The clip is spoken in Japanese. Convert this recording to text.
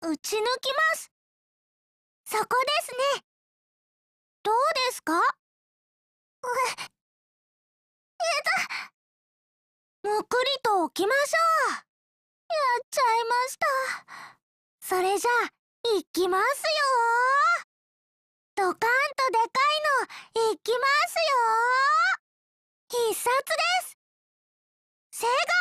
打ち抜きますそこですねどうですかえっとむっくりと置きましょうやっちゃいましたそれじゃあいきますよドカンとでかいのいきますよ必殺です正解